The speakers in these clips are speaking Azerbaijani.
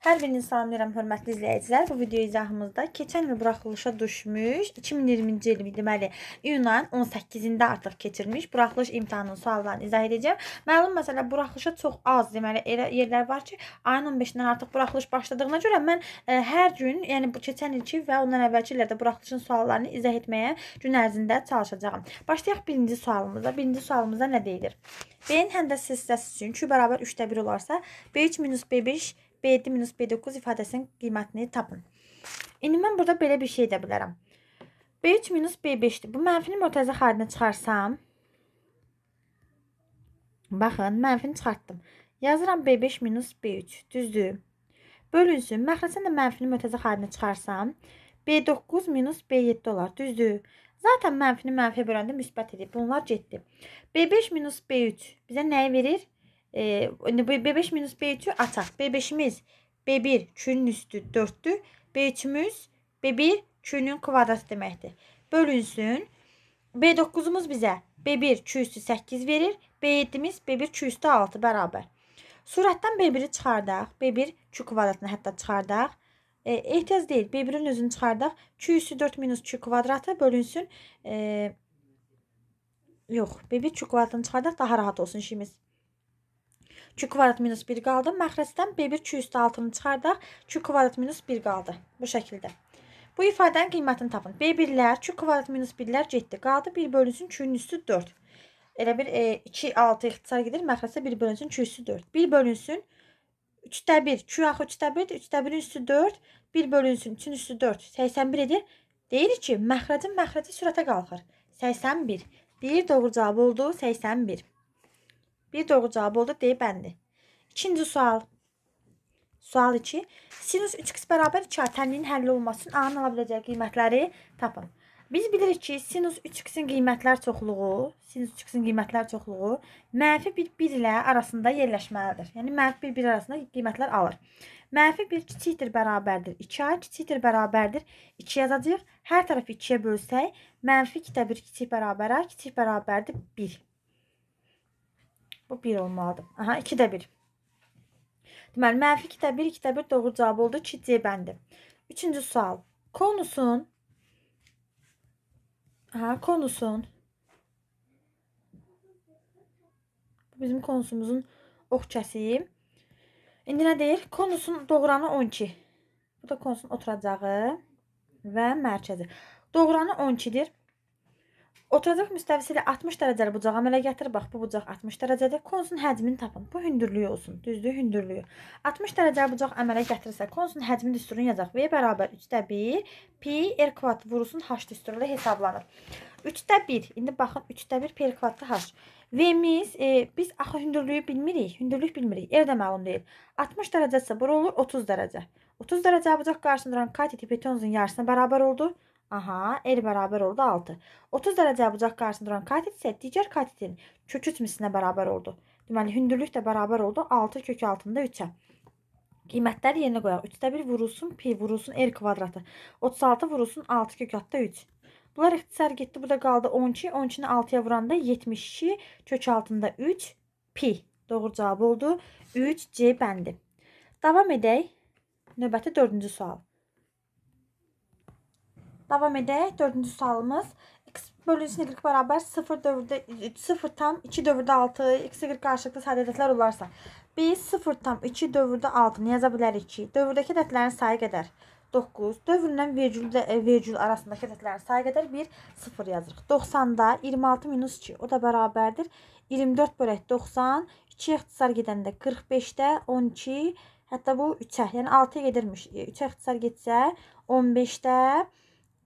Hər birinizi salamlayıram, hörmətli izləyicilər. Bu video izahımızda keçən il buraxılışa düşmüş 2020-ci il, deməli, iyun ayın 18-də artıq keçirilmiş buraxılış imtahanının suallarını izah edəcəm. Məlum məsələ buraxılışa çox az, deməli, elə yerlər var ki, ayın 15-dən artıq buraxılış başladığına görə mən ə, e, hər gün, yəni bu keçən ilki və ondan əvvəlki illərdə buraxılışın suallarını izah etməyə gün ərzində çalışacağam. Başlayaq birinci sualımıza. Birinci sualımızda nə deyilir? B-in həndəsə hissəsi üçün Q bərabər 3-də 1 olarsa, B3 B5 B7 minus B9 ifadəsinin qiymətini tapın. İndi mən burada belə bir şey edə bilərəm. B3 minus B5-dir. Bu mənfinin mötəzə xaricinə çıxarsam, baxın, mənfini çıxartdım. Yazıram B5 minus B3, düzdür. Bölünsün, məxrəcdən də mənfinin mötəzə xaricinə çıxarsam, B9 minus B7 olar, düzdür. Zaten mənfini mənfiyə böləndə müsbət edib. Bunlar getdi. B5 minus B3 bizə nəyi verir? B3 E, B5 minus B3'ü atak. B5'imiz B1 Q'nün üstü 4'tür. B3'ümüz B1 Q'nün kvadratı deməkdir. Bölünsün. B9-umuz bizə B1 Q üstü 8 verir. B7-imiz B1 Q üstü 6 bərabər. Surətdən B1-i çıxardaq. B1 Q kvadratını hətta çıxardaq. E, ehtiyac deyil. B1-in özünü çıxardaq. Q üstü 4 minus Q kvadratı bölünsün. E, yox. B1 Q kvadratını çıxardaq daha rahat olsun işimiz. Q kvadrat minus 1 qaldı. Məxrəcdən B1 Q üstü 6-nı çıxardaq. Q kvadrat minus 1 qaldı. Bu şəkildə. Bu ifadənin qiymətini tapın. B1-lər, Q kvadrat minus 1-lər getdi. Qaldı 1 bölünsün Q-nün üstü 4. Elə bir e, 2, 6 ixtisar gedir. Məxrəcdə 1 bölünsün Q üstü 4. 1 bölünsün 3-də 1. Q axı 3-də 1-dir. 3-də 1-in üstü 4. 1 bölünsün 3-ün üstü 4. 81 edir. Deyir ki, məxrəcin məxrəci sürətə qalxır. 81. 1 doğru cavab oldu. 81. Bir doğru cavab oldu D bəndi. İkinci sual. Sual 2. Sinus 3x bərabər 2 tənliyin həlli olması üçün A-nın ala biləcəyi qiymətləri tapın. Biz bilirik ki, sinus 3x-in qiymətlər çoxluğu, sinus 3x-in qiymətlər çoxluğu mənfi 1-1 ilə arasında yerləşməlidir. Yəni, mənfi 1-1 arasında qiymətlər alır. Mənfi 1 kiçikdir bərabərdir 2a, kiçikdir bərabərdir 2 yazacaq. Hər tərəfi 2-yə bölsək, mənfi 2-də 1 kiçik bərabərə, kiçik bərabərdir 1. Bu 1 olmalıdır. Aha 2 də 1. Deməli mənfi 2 də 1, 2 də 1 doğru cavab oldu ki, C bəndi. Üçüncü sual. Konusun Aha konusun Bizim konusumuzun ox kəsiyi. İndi nə deyir? Konusun doğranı 12. Bu da konusun oturacağı və mərkəzi. Doğranı 12-dir. Oturacaq müstəvisi ilə 60 dərəcəli bucağı əmələ gətir. Bax bu bucaq 60 dərəcədir. Konsun həcmini tapın. Bu hündürlüyü olsun. Düzdür, hündürlüyü. 60 dərəcəli bucaq əmələ gətirirsə, konsun həcmi düsturunu yazaq. V bərabər 3/1 pi r kvadrat vurulsun h düsturu ilə hesablanır. 3/1. İndi baxın 3/1 pi r kvadratda h. V-miz e, biz axı hündürlüyü bilmirik. Hündürlük bilmirik. R də məlum deyil. 60 dərəcəsə bura olur 30 dərəcə. 30 dərəcə bucaq qarşısında duran katet hipotenuzun yarısına bərabər oldu. Aha, el bərabər oldu 6. 30 dərəcə bucaq qarşısında duran katit isə digər katitin kök 3 mislinə bərabər oldu. Deməli, hündürlük də bərabər oldu 6 kök altında 3-ə. Qiymətləri yerinə qoyaq. 3-də 1 vurulsun pi vurulsun r kvadratı. 36 vurulsun 6 kök altda 3. Bunlar ixtisar getdi. Burada qaldı 12. 12-ni 6-ya vuranda 72 kök altında 3 pi. Doğru cavab oldu. 3 C bəndi. Davam edək. Növbəti 4-cü sual. Devam edək. Dördüncü sualımız. X bölü 3'ün y beraber 0 dövürde 0 tam 2 dövürde 6 x y qarşılıqlı sadə ədədlər olarsa biz 0 tam 2 dövürdə 6-nı yaza bilərik ki, dövrdəki ədədlərin sayı qədər 9, dövrdən virgül e, virgül arasındakı ədədlərin sayı qədər 1 0 yazırıq. 90-da 26 minus 2 o da bərabərdir 24 bölək 90, 2 ixtisar gedəndə 45-də 12, hətta bu 3-ə, yəni 6-ya gedirmiş. 3-ə e, ixtisar getsə 15-də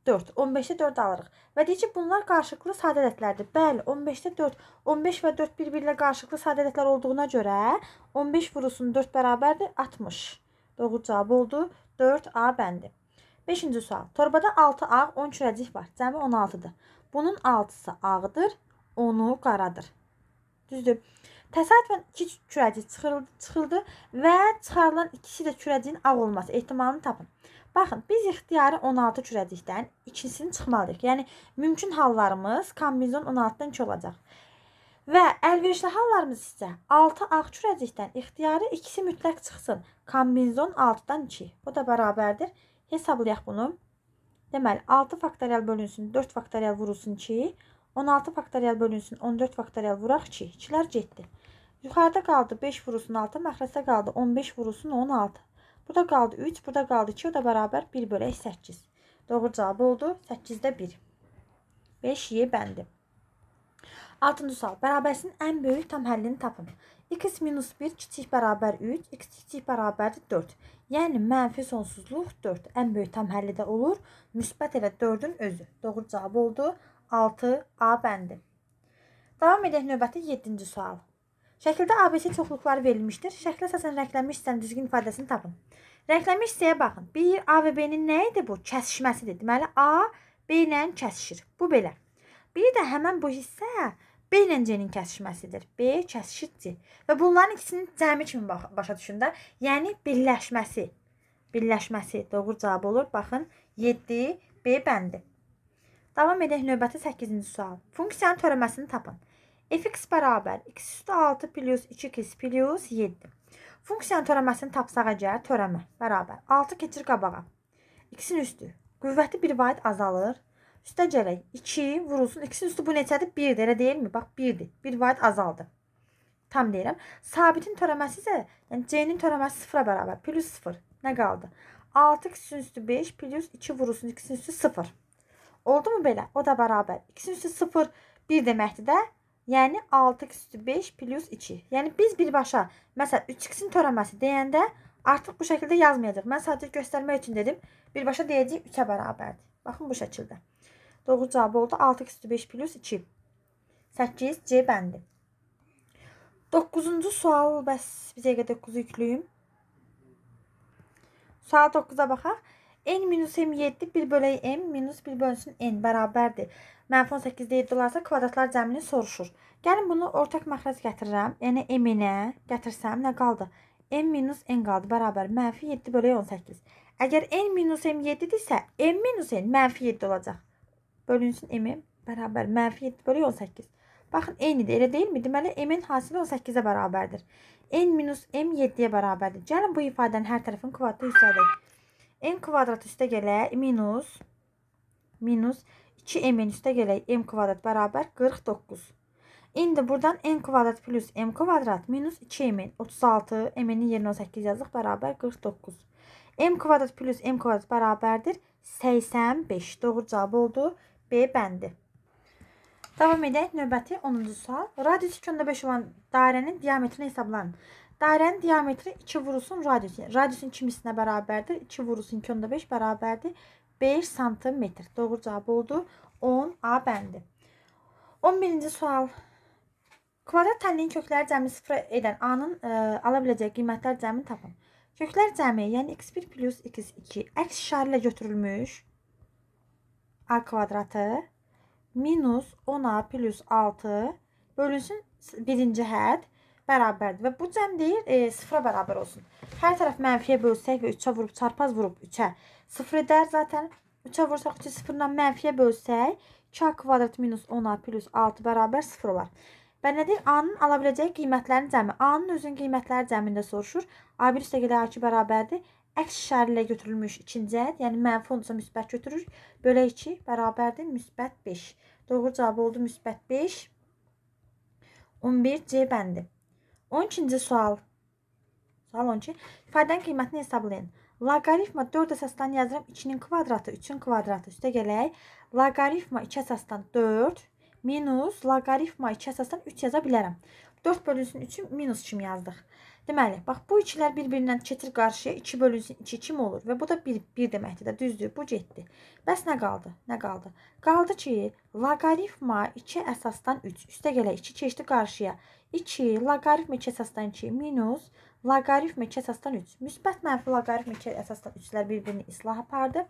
4. 15-də 4 alırıq. Və deyir ki, bunlar qarşılıqlı sadə ədədlərdir. Bəli, 15-də 4. 15 və 4 bir-birinə qarşılıqlı sadə ədədlər olduğuna görə 15 vurusun 4 bərabərdir 60. Doğru cavab oldu. 4A bəndi. 5-ci sual. Torbada 6 ağ, 10 kürəcik var. Cəmi 16-dır. Bunun 6-sı ağdır, 10-u qaradır. Düzdür. Təsadüfən iki kürəci çıxıldı, çıxıldı və çıxarılan ikisi də kürəciyin ağ olması ehtimalını tapın. Baxın, biz ixtiyari 16 kürəcikdən ikisini çıxmalıyıq. Yəni mümkün hallarımız kombinizon 16-dan 2 olacaq. Və əlverişli hallarımız isə 6 ağ kürəcikdən ixtiyari ikisi mütləq çıxsın. Kombinizon 6-dan 2. Bu da bərabərdir. Hesablayaq bunu. Deməli 6 faktorial bölünsün 4 faktorial vurulsun 2. 16 faktorial bölünsün 14 faktorial vuraq 2. 2-lər getdi. Yuxarıda qaldı 5 vurusun 6, məxrəcdə qaldı 15 vurusun 16. Burada qaldı 3, burada qaldı 2, o da bərabər 1 bölək 8. Doğru cavab oldu 8-də 1. 5-yə bəndi. 6-cı sual. Bərabərsinin ən böyük tam həllini tapın. x minus 1 kiçik bərabər 3, x kiçik bərabərdir 4. Yəni, mənfi sonsuzluq 4. Ən böyük tam həlli də olur. Müsbət elə 4-ün özü. Doğru cavab oldu. 6A bəndi. Davam edək növbəti 7-ci sual. Şəkildə ABC çoxluqları verilmişdir. Şəklə əsasən rənglənmiş hissənin düzgün ifadəsini tapın. Rənglənmiş hissəyə baxın. 1 A və B-nin nə idi bu? Kəsişməsidir. Deməli A B ilə kəsişir. Bu belə. Bir də həmin bu hissə B ilə C-nin kəsişməsidir. B kəsişir C. Və bunların ikisinin cəmi kimi başa düşün də. Yəni birləşməsi. Birləşməsi doğru cavab olur. Baxın 7 B bəndi. Davam edək növbəti 8-ci sual. Funksiyanın törəməsini tapın fx bərabər x üstü 6 plus 2x plus 7. Funksiyanın törəməsini tapsaq əgər, törəmə bərabər 6 keçir qabağa. x-in üstü. Qüvvəti bir vahid azalır. Üstə gələk 2 vurulsun. x-in üstü bu neçədir? 1-dir, elə deyilmi? Bax, 1-dir. Bir vahid azaldı. Tam deyirəm. Sabitin törəməsi isə, yəni c-nin törəməsi 0-a bərabər. Plus 0. Nə qaldı? 6x-in üstü 5 plus 2 vurulsun. x-in üstü 0. Oldu mu belə? O da bərabər. x-in üstü 0, 1 deməkdir də. Yəni 6x-5 plus 2. Yəni biz birbaşa, məsələn, 3x-in törəməsi deyəndə artıq bu şəkildə yazmayacaq. Mən sadəcə göstərmək üçün dedim. Birbaşa deyəcəyik 3-ə bərabərdir. Baxın bu şəkildə. Doğru cavab oldu 6x-5 plus 2. 8 C bəndi. 9-cu sual bəs bizə qədər 9-u yükləyim. Sual 9-a baxaq. n minus m7 1 bölək m minus 1 bölünsün n bərabərdir mənfi 18 deyirdilarsa, kvadratlar cəmini soruşur. Gəlin bunu ortaq məxrəc gətirirəm. Yəni m-inə gətirsəm nə qaldı? m minus n qaldı bərabər mənfi 7 bölü 18. Əgər n minus m 7-dirsə, m minus n mənfi 7 olacaq. Bölünsün m bərabər mənfi 7 bölü 18. Baxın, eynidir, elə deyilmi? Deməli, m-in hasili 18-ə bərabərdir. n minus m 7-yə bərabərdir. Gəlin bu ifadənin hər tərəfin kvadratı üstədək. n kvadrat üstə gələ minus minus 2m-in e üstə gələk m kvadrat bərabər 49. İndi buradan n kvadrat plus m kvadrat minus 2m 36 m-in yerinə 18 yazıq bərabər 49. m kvadrat plus m kvadrat bərabərdir 85. Doğru cavab oldu B bəndi. Davam edək növbəti 10-cu sual. Radiusi 2.5 olan dairənin diametrini hesablanın. Dairənin diametri 2 vurusun radiusu. Yəni radiusun kimisinə bərabərdir? 2 vurusun 2.5 bərabərdir 5 sm. Doğru cavab oldu. 10 A bəndi. 11-ci sual. Kvadrat tənliyin kökləri cəmi 0 edən A-nın e, ala biləcəyi qiymətlər cəmini tapın. Köklər cəmi, yəni x1 plus x2 əks işarə ilə götürülmüş A kvadratı minus 10A plus 6 bölünsün birinci həd bərabərdir. Və bu cəm deyir e, sıfıra bərabər olsun. Hər tərəf mənfiyə bölsək və 3-ə vurub, çarpaz vurub 3-ə 0 edər. Zaten 3-ə vursaq 3-ü 0-dan mənfiyə bölsək, 2a kvadrat minus 10a plus 6 bərabər 0 olar. Və nədir? A-nın ala biləcəyi qiymətlərin cəmi. A-nın özünün qiymətləri cəmində soruşur. A1 üstəgədə A2 bərabərdir. Əks şərlə götürülmüş ikinci ət, yəni mənfi oldusa müsbət götürür. Bölə 2 bərabərdir müsbət 5. Doğru cavab oldu müsbət 5. 11 C bəndi. 12-ci sual. Sual 12. İfadənin qiymətini hesablayın. Loqaritma 4 əsasdan yazıram 2-nin kvadratı 3-ün kvadratı üstə gələk. Loqaritma 2 əsasdan 4 minus loqaritma 2 əsasdan 3 yaza bilərəm. 4 bölünsün 3-ü minus kimi yazdıq. Deməli, bax bu ikilər bir-birindən keçir qarşıya 2 bölünsün 2 kim olur və bu da 1, 1 deməkdir də düzdür, bu getdi. Bəs nə qaldı? Nə qaldı? Qaldı ki, loqaritma 2 əsasdan 3 üstə gələk 2 keçdi qarşıya. 2 loqaritma 2 əsasdan 2 minus Loqaritm 2 əsasdan 3. Müsbət mənfi loqaritm 2 əsasdan 3-lər bir-birini islah apardı.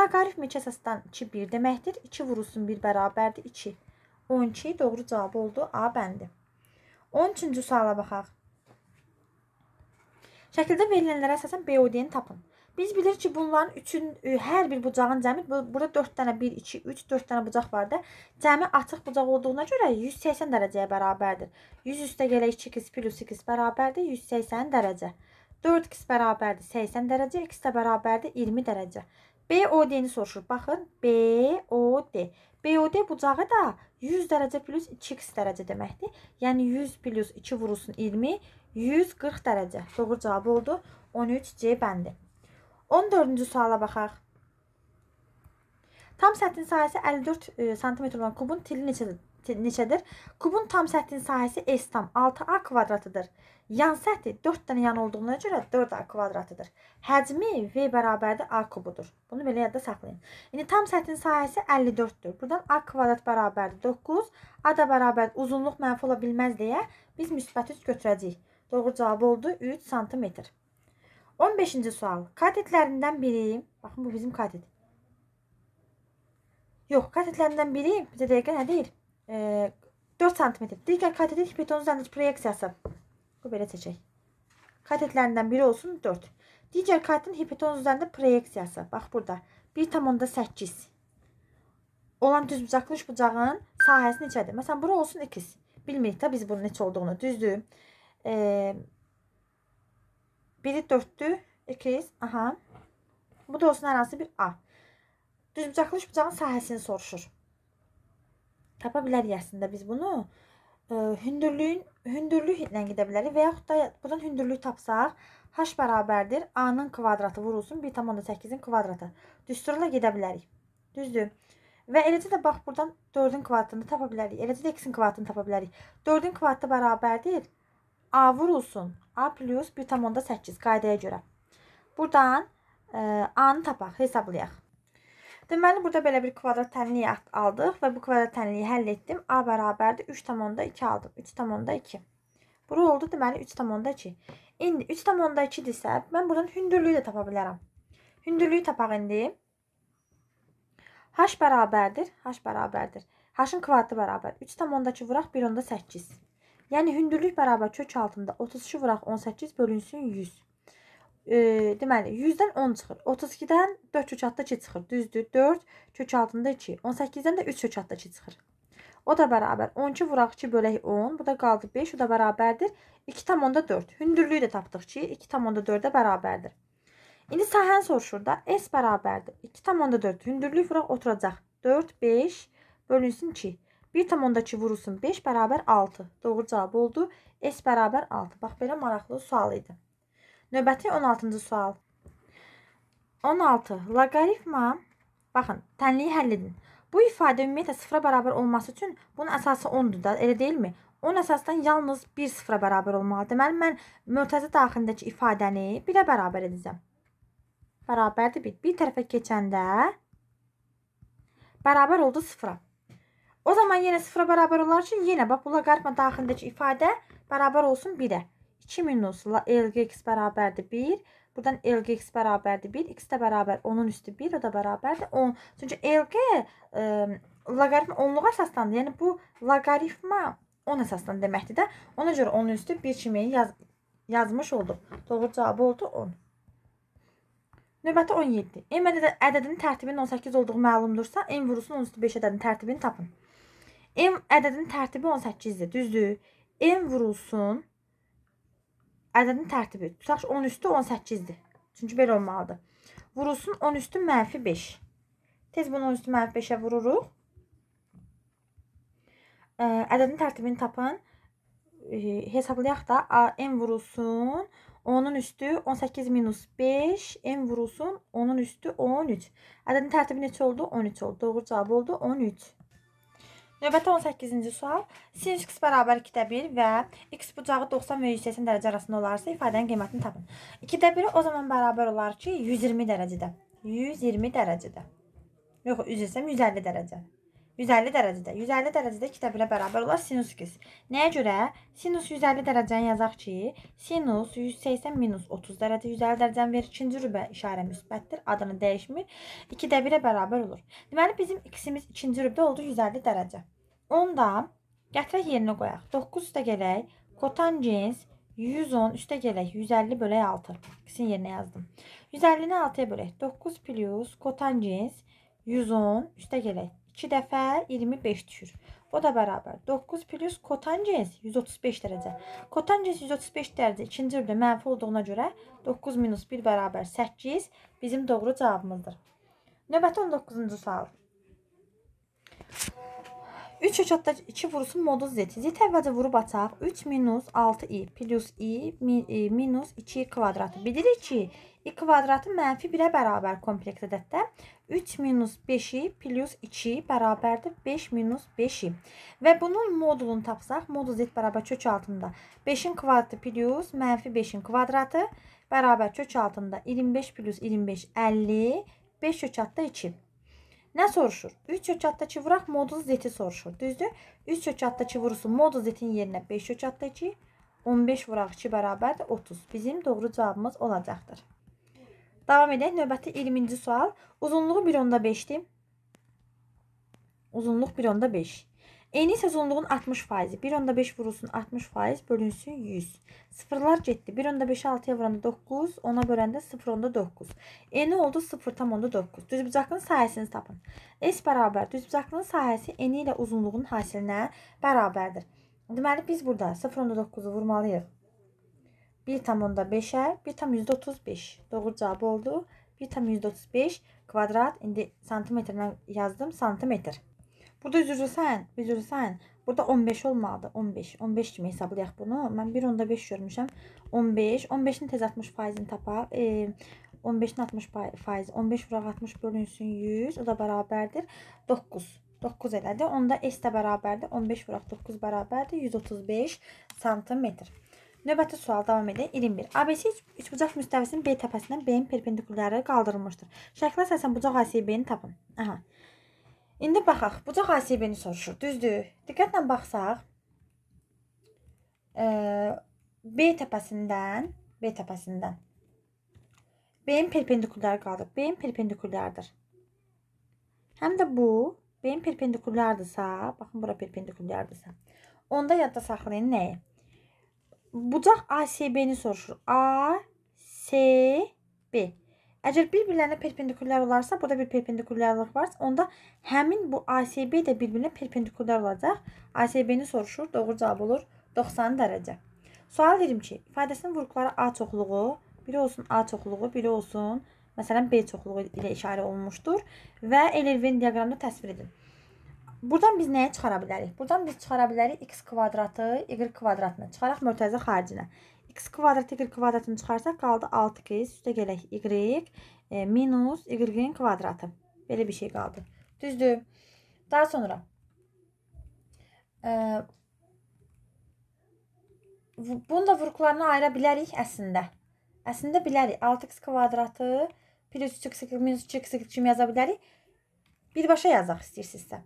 Loqaritm 2 əsasdan 2 1 deməkdir. 2 vurulsun 1 bərabərdir 2. 12 doğru cavab oldu A bəndi. 13-cü suala baxaq. Şəkildə verilənlərə əsasən BOD-ni tapın. Biz bilirik ki, bunların üçün e, hər bir bucağın cəmi burada 4 dənə 1 2 3 4 dənə bucaq var da, cəmi açıq bucaq olduğuna görə 180 dərəcəyə bərabərdir. 100 üstə gələ 2x + 2x bərabərdir 180 dərəcə. 4x bərabərdir 80 dərəcə, x də bərabərdir 20 dərəcə. BOD-ni soruşur. Baxın, BOD. BOD bucağı da 100 dərəcə plus 2x dərəcə deməkdir. Yəni 100 plus 2 vurulsun 20, 140 dərəcə. Doğru cavab oldu. 13 C bəndi. 14-cü suala baxaq. Tam səthin sahəsi 54 sm olan kubun tili neçədir? neçədir? Kubun tam səthin sahəsi S tam 6A kvadratıdır. Yan səthi 4 dənə yan olduğuna görə 4A kvadratıdır. Həcmi V bərabərdir A kubudur. Bunu belə yadda saxlayın. İndi tam səthin sahəsi 54-dür. Buradan A kvadrat bərabərdir 9. A da bərabərdir. Uzunluq mənfi ola bilməz deyə biz müsbət 3 götürəcəyik. Doğru cavab oldu 3 sm. 15-ci sual. Katetlərindən biri, baxın bu bizim katet. Yox, katetlərindən biri bizə dəqiqə nə deyir? E, 4 sm. Digər katetin hipotenuz üzərindəki proyeksiyası. Bu belə seçək. Katetlərindən biri olsun 4. Digər katetin hipotenuz üzərində proyeksiyası. Bax burada 1,8 olan düz bucaqlı üç bucağın sahəsi neçədir? Məsələn, bura olsun 2. Bilmirik də biz bunun neçə olduğunu, düzdür? Ee, biri 4'tü. 200. Aha. Bu da olsun hər hansı bir A. Düzbucaqlı üçbucağın sahəsini soruşur. Tapa bilərik əslində biz bunu. E, hündürlüyün hündürlük ilə gedə bilərik və yaxud da buradan hündürlük tapsaq h bərabərdir a-nın kvadratı vurulsun 1.8-in kvadratı. Düsturla gedə bilərik. Düzdür? Və eləcə də bax buradan 4-ün kvadratını tapa bilərik. Eləcə də x-in kvadratını tapa bilərik. 4-ün kvadratı bərabərdir A vurulsun. A plus 1,8 qaydaya görə. Buradan e, A-nı tapaq, hesablayaq. Deməli, burada belə bir kvadrat tənliyi aldıq və bu kvadrat tənliyi həll etdim. A bərabərdir 3,2 aldım. 3,2. Bura oldu, deməli 3,2. İndi 3,2-dirsə, mən buradan hündürlüyü də tapa bilərəm. Hündürlüyü tapaq indi. H bərabərdir. H bərabərdir. H-ın kvadratı bərabər. 3,2 vuraq 1,8. Yəni hündürlük bərabər kök altında 32 vuraq 18 bölünsün 100. E, deməli 100-dən 10 çıxır. 32-dən 4 kök altında 2 çıxır. Düzdür? 4 kök altında 2. 18-dən də 3 kök altında 2 çıxır. O da bərabər 12 vuraq 2 bölək 10. Bu da qaldı 5. O da bərabərdir 2,4. Hündürlüyü də tapdıq ki, 2,4-ə bərabərdir. İndi sahəni soruşur da S bərabərdir 2,4 hündürlük vuraq oturacaq 4, 5 bölünsün 2. 1,2 vurulsun 5 bərabər 6. Doğru cavab oldu. S bərabər 6. Bax, belə maraqlı sual idi. Növbəti 16-cı sual. 16. Loqaritma, baxın, tənliyi həll edin. Bu ifadə ümumiyyətlə sıfıra bərabər olması üçün bunun əsası 10-dur da, elə deyilmi? 10 əsasdan yalnız 1 sıfıra bərabər olmalı. Deməli, mən mörtəzə daxilindəki ifadəni 1-ə bərabər edəcəm. Bərabərdir 1. Bir tərəfə keçəndə bərabər oldu 0-a. O zaman yenə sıfıra bərabər olar üçün yenə bax bu loqaritma daxilindəki ifadə bərabər olsun 1-ə. 2 minus LGX bərabərdir 1. Buradan LGX bərabərdir 1. X də bərabər 10-un üstü 1. O da bərabərdir 10. Çünki LG e, loqaritma 10-luğa əsaslandı. Yəni bu loqaritma 10 əsaslandı deməkdir də. Ona görə 10-un üstü 1 kimi yaz, yazmış olduq. Doğru cavabı oldu 10. Növbəti 17. M ədədinin tərtibinin 18 olduğu məlumdursa, M vurusunun 13-5 ədədinin tərtibini tapın. M ədədin tərtibi 18-dir, düzdür? M vurulsun. Ədədin tərtibi. Tutaq ki, 10 üstü 18-dir. Çünki belə olmalıdır. Vurulsun 10 üstü mənfi 5. Tez bunu 10 üstü mənfi 5-ə vururuq. Ə, ədədin tərtibini tapın. E, hesablayaq da A, M vurulsun. 10-un üstü 18 minus 5, m vurulsun 10-un üstü 13. Ədədin tərtibi neçə oldu? 13 oldu. Doğru cavab oldu 13. Növbəti 18-ci sual. Sin x bərabər 2-də 1 və x bucağı 90 və 180 dərəcə arasında olarsa ifadənin qiymətini tapın. 2-də 1 o zaman bərabər olar ki, 120 dərəcədə. 120 dərəcədə. Yox, üzr istəyirəm, 150 dərəcə. 150 dərəcədə. 150 dərəcədə 2 də 1-ə bərabər olar sinus 2. Nəyə görə? Sinus 150 dərəcəni yazaq ki, sinus 180 minus 30 dərəcə 150 dərəcəni verir. İkinci rübə işarə müsbətdir. Adını dəyişmir. 2 də 1-ə bərabər olur. Deməli, bizim ikisimiz ikinci rübdə oldu 150 dərəcə. Onda gətirək yerinə qoyaq. 9 üstə gələk. Kotangens 110 üstə gələk. 150 bölək 6. İkisini yerinə yazdım. 150-ni 6-ya bölək. 9 plus kotangens 110 üstə gələk. 2 dəfə 25 düşür. O da bərabər 9 plus kotangens 135 dərəcə. Kotangens 135 dərəcə ikinci cürbdə mənfi olduğuna görə 9 minus 1 bərabər 8 bizim doğru cavabımızdır. Növbəti 19-cu sual. 3 kökatda 2 vursun modus z. Z əvvəlcə vurub açaq. 3 minus 6i plus i e, minus 2 kvadratı. Bilirik ki, 2 kvadratı mənfi 1-ə bərabər komplekt ədəddə 3 minus 5-i plus 2-i bərabərdir 5 minus 5-i. Və bunun modulunu tapsaq, modul z bərabər kök altında 5-in kvadratı plus mənfi 5-in kvadratı bərabər kök altında 25 plus 25 50, 5 kök altında 2. Nə soruşur? 3 kök altdakı vuraq modul z-i soruşur, düzdür? 3 kök altdakı vurusu modul z-in yerinə 5 kök altda 2, 15 vuraq 2 bərabərdir 30. Bizim doğru cavabımız olacaqdır. Davam edək. Növbəti 20-ci sual. Uzunluğu 1.5-dir. Uzunluq 1.5. Eni isə uzunluğun 60%-i. 1.5 vurulsun 60% bölünsün 100. Sıfırlar getdi. 1.5-i 6-ya vuranda 9, 10-a böləndə 0.9. Eni oldu 0.9. Düzbucaqın sahəsini tapın. S bərabər düzbucaqın sahəsi eni ilə uzunluğun hasilinə bərabərdir. Deməli biz burada 0.9-u vurmalıyıq. 1 tam onda 5'er 1 tam %35 doğru cevap oldu 1 tam %35 kvadrat indi santimetrden yazdım santimetr burada üzülürsən üzülürsən burada 15 olmalıdır 15 15 kimi hesablayaq bunu mən 1 onda 5 görmüşəm 15 15-in tez 60 faizini tapaq e, 15-in 60 faiz 15 vuraq 60 bölünsün 100 o da bərabərdir 9 9 elədi. Onda S də bərabərdir. 15 vuraq 9 bərabərdir. 135 santimetr. Növbəti sual davam edir. 21. ABC üçbucaq müstəvisinin B təpəsindən B-nin perpendikulярı qaldırılmışdır. Şəklə əsasən bucaq ASB-ni tapın. Aha. İndi baxaq. Bucaq ASB-ni soruşur. Düzdür? Diqqətlə baxsaq, B təpəsindən B təpəsindən B-nin perpendikulярı qaldır. B-nin perpendikulyardır. Həm də bu B-nin perpendikulyardırsa, baxın bura perpendikulyardırsa, onda yadda saxlayın nəyi? Bucaq ASB-ni soruşur. A, S, B. Əgər bir-birlərinə perpendikullyar olarsa, burada bir perpendikullyarlıq varsa, onda həmin bu ASB də bir-birinə perpendikullyar olacaq. ASB-ni soruşur. Doğru cavab olur 90 dərəcə. Sual verim ki, ifadəsinin vurğuları A çoxluğu, biri olsun A çoxluğu, biri olsun məsələn B çoxluğu ilə işarə olunmuşdur və L-Irvin diaqramını təsvir edin. Buradan biz nəyə çıxara bilərik? Buradan biz çıxara bilərik x kvadratı y kvadratını çıxaraq mötərizə xaricinə. x kvadrat y kvadratını çıxarsaq qaldı 6x üstə gələk y e, minus y-in kvadratı. Belə bir şey qaldı. Düzdür. Daha sonra e, bunu da vurğularına ayıra bilərik əslində. Əslində bilərik 6x kvadratı plus 3x minus 3x kimi yaza bilərik. Birbaşa yazaq istəyirsinizsə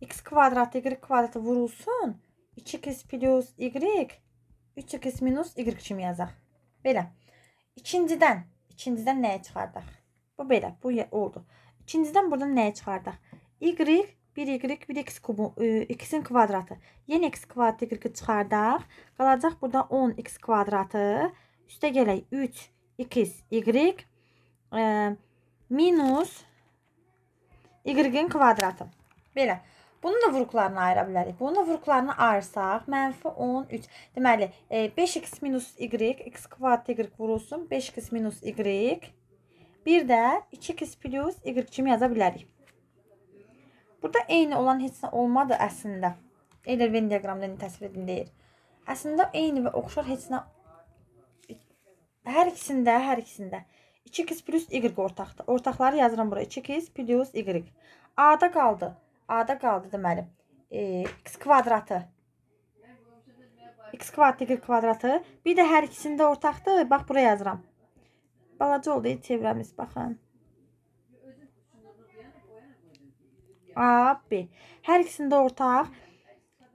x kvadrat y kvadratı vurulsun. 2x plus y 3x minus y kimi yazaq. Belə. İkincidən, ikincidən nəyə çıxardaq? Bu belə, bu oldu. İkincidən buradan nəyə çıxardaq? Y 1y 1x kubu e, x-in kvadratı. Yenə x kvadrat y çıxardaq. Qalacaq burada 10x kvadratı. Üstə gələk 3x y e, minus y-in kvadratı. Belə. Bunun da vuruqlarını ayıra bilərik. Bunun da vuruqlarını ayırsaq, mənfi 13. Deməli, 5x e, minus y, x kvadrat y vurulsun. 5x minus y. Bir də 2x plus y kimi yaza bilərik. Burada eyni olan heç nə olmadı əslində. Eyler Venn diaqramda təsvir edin deyir. Əslində eyni və oxşar heç nə hər ikisində, hər ikisində 2x plus y ortaqdır. Ortaqları yazıram bura. 2x plus y. A-da qaldı. A-da qaldı deməli. E, x kvadratı. x kvadrat, y kvadratı. Bir də hər ikisində ortaqdır. Bax, bura yazıram. Balaca oldu çevrəmiz, baxın. A, B. Hər ikisində ortaq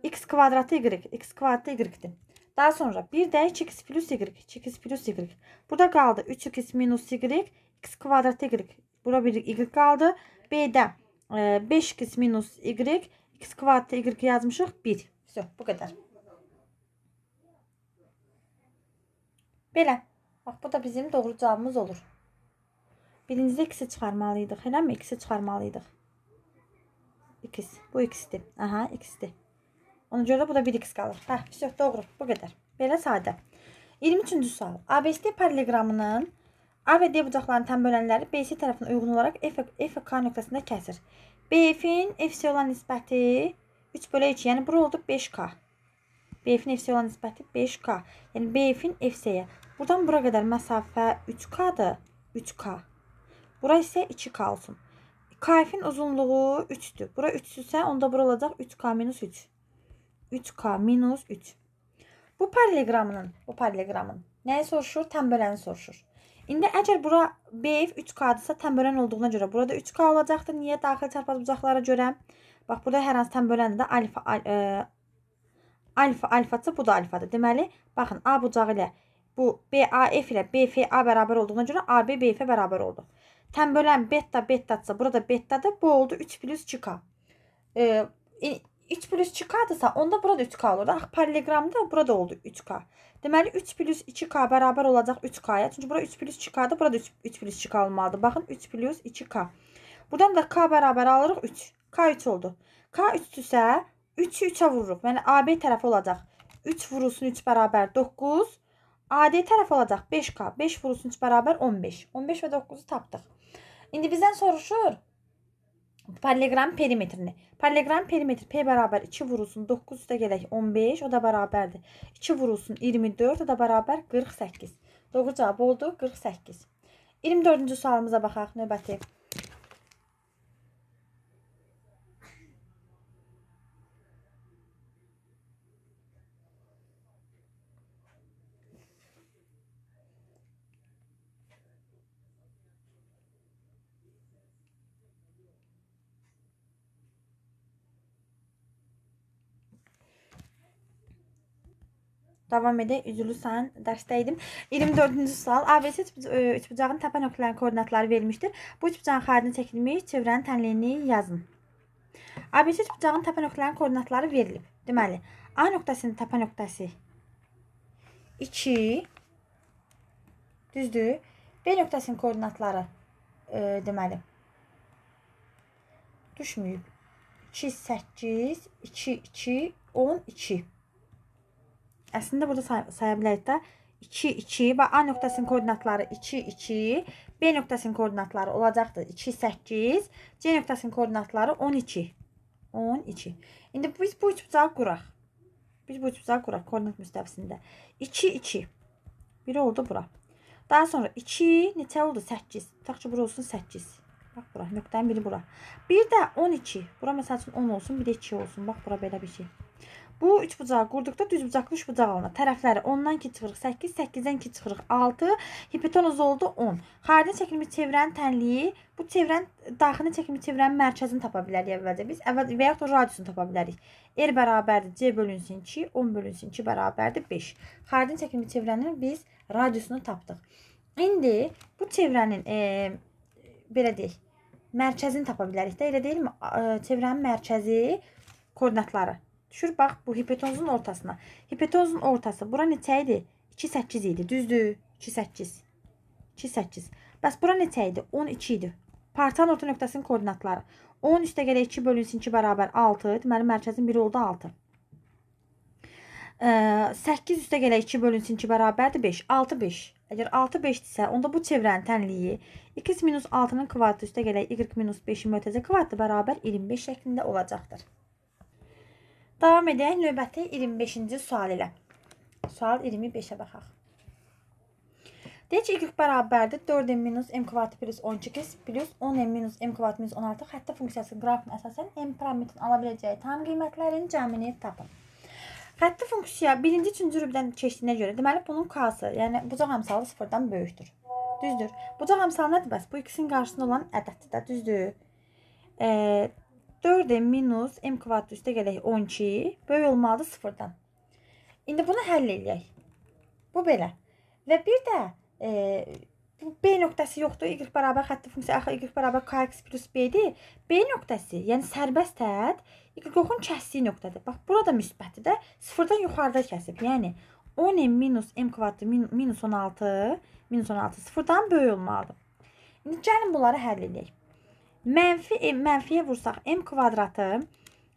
x kvadratı y, x kvadratı y-dir. Daha sonra bir də 2x plus y, 2x plus y. Burada qaldı 3x minus y, x kvadratı y. Bura bir y qaldı. B-də 5x minus y x kvadratda y yazmışıq 1. Все, bu qədər. Belə. Bax, bu da bizim doğru cavabımız olur. Birincidə x-i çıxarmalıydıq. Eləmi? X-i çıxarmalıydıq. x. Bu x-dir. Aha, x-dir. Ona görə də bu da 1x qalır. Hə, все, doğru. Bu qədər. Belə sadə. 23-cü sual. ABSD paraleqramının A və D bucaqlarının tam bölənləri BC tərəfindən uyğun olaraq F, FK nöqtəsində kəsir. BF-in FC olan nisbəti 3 bölə 2, yəni bura oldu 5K. BF-in FC olan nisbəti 5K, yəni BF-in FC-yə. Buradan bura qədər məsafə 3K-dır, 3K. Bura isə 2K olsun. KF-in uzunluğu 3-dür. Bura 3-dürsə, onda bura olacaq 3K-3. 3K-3. Bu paralelogramının, bu paralelogramın nəyi soruşur? Tam böləni soruşur. İndi əgər bura BF 3K-dırsa tənbölən olduğuna görə burada 3K olacaqdır. Niyə? Daxil çarpaz bucaqlara görə. Bax, burada hər hansı tənböləndə alfa al, ə, e, alfa alfası bu da alfadır. Deməli, baxın A bucağı ilə bu BAF ilə BFA bərabər olduğuna görə AB BF bərabər oldu. Tənbölən beta betadsa burada betadır. Bu oldu 3 2K. E, 3 plus 2K'dırsa onda burada 3K olur. Ax poliqramda burada oldu 3K. Deməli 3 plus 2K bərabər olacaq 3K-ya. Çünki bura 3 plus 2K-dır, burada 3, 3 plus 2K olmalıdır. Baxın 3 plus 2K. Buradan da K bərabər alırıq 3. K 3 oldu. K 3-dürsə 3-ü 3-ə vururuq. Yəni AB tərəfi olacaq. 3 vurulsun 3 bərabər 9. AD tərəf olacaq 5K. 5 vurulsun 3 bərabər 15. 15 və 9-u tapdıq. İndi bizdən soruşur. Paralelgram perimetrini. Paralelgram perimetr P beraber 2 vurulsun 9 üstə gələk 15 o da bərabərdir. 2 vurulsun 24 o da bərabər 48. Doğru cavab oldu 48. 24-cü sualımıza baxaq növbəti. davam edək. Üzülürsən, dərsdəydim. 24-cü sual. ABS üçbucağın e, təpə nöqtələrinin koordinatları verilmişdir. Bu üçbucağın xəritini çəkilmiş çevrənin tənliyini yazın. ABC üçbucağın təpə nöqtələrinin koordinatları verilib. Deməli, A nöqtəsinin təpə nöqtəsi 2 düzdür. B nöqtəsinin koordinatları e, deməli düşməyib. 2 8 2 2 12 Əslində burada say saya bilərik də 2 2 və A nöqtəsinin koordinatları 2 2, B nöqtəsinin koordinatları olacaqdır 2 8, C nöqtəsinin koordinatları 12. 12. İndi biz bu üç bucağı quraq. Biz bu üç bucağı quraq koordinat müstəvisində. 2 2. Biri oldu bura. Daha sonra 2 neçə oldu? 8. Tutaq ki, bura olsun 8. Bax bura, nöqtənin biri bura. Bir də 12. Bura məsəl üçün 10 olsun, bir də 2 olsun. Bax bura belə bir şey. Bu 3 bucağı qurduqda düz bucaqlı 3 bucaq alınır. Tərəfləri 10-dan 2 çıxırıq 8, 8-dən 2 çıxırıq 6, hipotenuz oldu 10. Xarici çəkilmiş çevrənin tənliyi bu çevrənin daxili çəkilmiş çevrənin mərkəzini tapa bilərik əvvəlcə biz. Əvvəl və yaxud da radiusunu tapa bilərik. R bərabərdir C bölünsün 2, 10 bölünsün 2 bərabərdir 5. Xarici çəkilmiş çevrənin biz radiusunu tapdıq. İndi bu çevrənin e, belə deyək, mərkəzini tapa bilərik də, elə deyilmi? Çevrənin mərkəzi koordinatları Düşür bax bu hipotenuzun ortasına. Hipotenuzun ortası bura neçə idi? 2 8 idi. Düzdür? 2 8. 2 8. Bəs bura neçə idi? 12 idi. Parçanın orta nöqtəsinin koordinatları. 10 üstə gələ 2 bölünsün 2 bərabər 6. Deməli mərkəzin biri oldu 6. 8 üstə gələ 2 bölünsün 2 bərabərdir 5. 6 5. Əgər 6 5-dirsə, onda bu çevrənin tənliyi 2 minus 6-nın kvadratı üstə gələ y minus 5-in mötəzə kvadratı bərabər 25 şəklində olacaqdır. Davam edək növbəti 25-ci sual ilə. Sual 25-ə baxaq. Deyək ki, y bərabərdir 4m minus m kvadrat plus 12 plus 10m minus m kvadrat minus 16 xəttə funksiyası qrafikin əsasən m parametrin ala biləcəyi tam qiymətlərin cəmini tapın. Xətti funksiya birinci üçüncü rübdən keçdiyinə görə deməli bunun k-sı, yəni bucaq hamsalı sıfırdan böyükdür. Düzdür. Bucaq hamsalı nədir bəs? Bu ikisinin qarşısında olan ədəddir də, düzdür. E, 4m minus m kvadrat üstə gələk 12. Böyük olmalıdır 0-dan. İndi bunu həll eləyək. Bu belə. Və bir də e, bu B nöqtəsi yoxdur. Y bərabər xətti funksiya axı y bərabər kx plus b-dir. B nöqtəsi, yəni sərbəst xətt y-oxun kəsdiyi nöqtədir. Bax, burada müsbətdir də 0-dan yuxarıda kəsib. Yəni 10m minus m kvadratı minus 16 minus 16 0-dan böyük olmalıdır. İndi gəlin bunları həll edək. Mənfi m, e, mənfiyə vursaq m kvadratı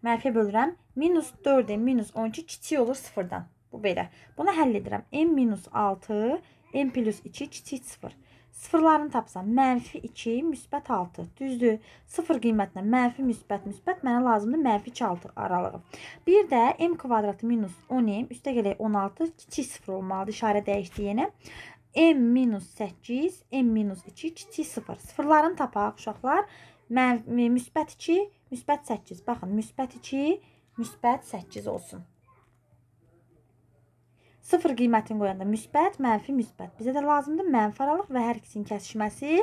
mənfiyə bölürəm. Minus 4m minus 12 kiçik olur 0-dan. Bu belə. Bunu həll edirəm. m minus 6 m plus 2 kiçik 0. Sıfırlarını tapsam, mənfi 2, müsbət 6. Düzdür. Sıfır qiymətinə mənfi, müsbət, müsbət mənə lazımdır mənfi 6 aralığı. Bir də m kvadratı minus 10m, üstə gələk 16, kiçik sıfır olmalıdır, işarə dəyişdi yenə. m minus 8, m minus 2, kiçik sıfır. Sıfırlarını tapaq, uşaqlar. E, müsbət 2, müsbət 8. Baxın, müsbət 2, müsbət 8 olsun. Sıfır qiymətini qoyanda müsbət, mənfi, müsbət. Bizə də lazımdır mənfi aralıq və hər ikisinin kəsişməsi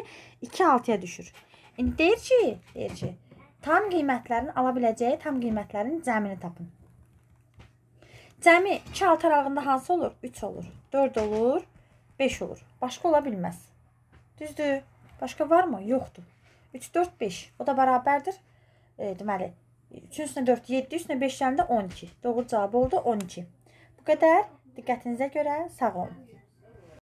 2 6-ya düşür. İndi deyir ki, deyir ki, tam qiymətlərin ala biləcəyi tam qiymətlərin cəmini tapın. Cəmi 2 6 aralığında hansı olur? 3 olur, 4 olur, 5 olur. Başqa ola bilməz. Düzdür? Başqa varmı? Yoxdur. 3, 4, 5. O da bərabərdir. E, deməli, 3-ün üstünə 4, 7 üstünə 5 gəlində 12. Doğru cavab oldu 12. Bu qədər. Diqqətinizə görə sağ olun.